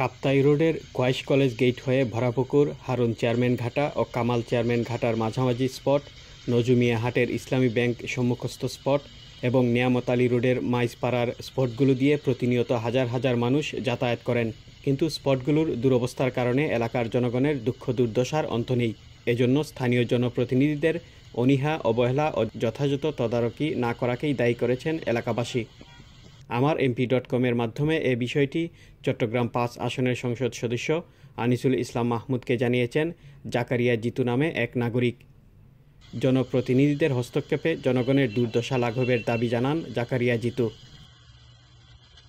কাপ্তাই রোডের কয়েশ college gate হয়ে ভরাপুকুর Harun chairman ঘাটা ও কামাল চেয়ারম্যান ঘাটার মাঝামাঝি স্পট নজুমিয়া হাটের ইসলামী ব্যাংক সম্মুখস্থ স্পট এবং নিয়ামত আলী রোডের মাইজপাড়ার স্পটগুলো দিয়ে প্রতিনিয়ত হাজার হাজার মানুষ যাতায়াত করেন কিন্তু স্পটগুলোর দুরবস্থার কারণে এলাকার জনগণের দুঃখ দুর্দশার অন্ত নেই এজন্য স্থানীয় জনপ্রতিনিধিদের অনীহা অবহেলা ও যথাযথ তদারকি না করাকেই দায়ী করেছেন এলাকাবাসী আমার এমপি ডট কমের মাধ্যমে এ বিষয়টি চট্টগ্রাম পাঁচ আসনের সংসদ সদস্য আনিসুল ইসলাম মাহমুদকে জানিয়েছেন জাকারিয়া জিতু নামে এক নাগরিক জনপ্রতিনিধিদের হস্তক্ষেপে জনগণের দুর্দশা লাঘবের দাবি জানান জাকারিয়া জিতু